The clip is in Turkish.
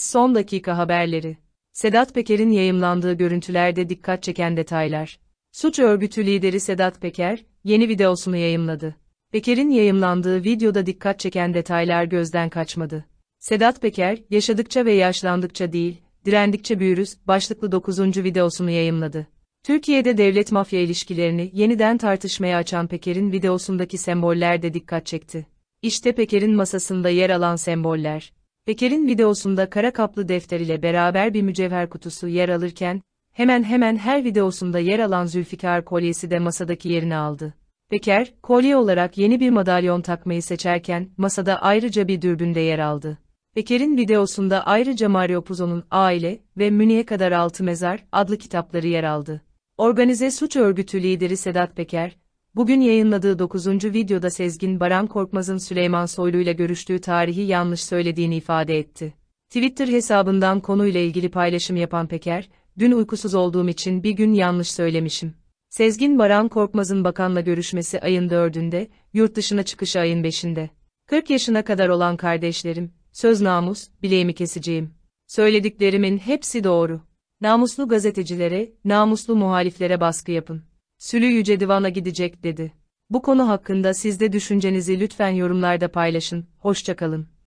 Son dakika haberleri. Sedat Peker'in yayımlandığı görüntülerde dikkat çeken detaylar. Suç örgütü lideri Sedat Peker, yeni videosunu yayımladı. Peker'in yayımlandığı videoda dikkat çeken detaylar gözden kaçmadı. Sedat Peker, yaşadıkça ve yaşlandıkça değil, direndikçe büyürüz, başlıklı 9. videosunu yayımladı. Türkiye'de devlet-mafya ilişkilerini yeniden tartışmaya açan Peker'in videosundaki semboller de dikkat çekti. İşte Peker'in masasında yer alan semboller. Peker'in videosunda kara kaplı defter ile beraber bir mücevher kutusu yer alırken, hemen hemen her videosunda yer alan Zülfikar kolyesi de masadaki yerini aldı. Peker, kolye olarak yeni bir madalyon takmayı seçerken, masada ayrıca bir dürbün de yer aldı. Peker'in videosunda ayrıca Mario Puzo'nun Aile ve Müni'ye kadar Altı Mezar adlı kitapları yer aldı. Organize suç örgütü lideri Sedat Peker, Bugün yayınladığı 9. videoda Sezgin Baran Korkmaz'ın Süleyman Soylu ile görüştüğü tarihi yanlış söylediğini ifade etti. Twitter hesabından konuyla ilgili paylaşım yapan Peker, dün uykusuz olduğum için bir gün yanlış söylemişim. Sezgin Baran Korkmaz'ın bakanla görüşmesi ayın 4'ünde, yurt dışına çıkışı ayın 5'inde. 40 yaşına kadar olan kardeşlerim, söz namus, bileğimi keseceğim. Söylediklerimin hepsi doğru. Namuslu gazetecilere, namuslu muhaliflere baskı yapın. Sülü Yüce Divan'a gidecek dedi. Bu konu hakkında siz de düşüncenizi lütfen yorumlarda paylaşın. Hoşçakalın.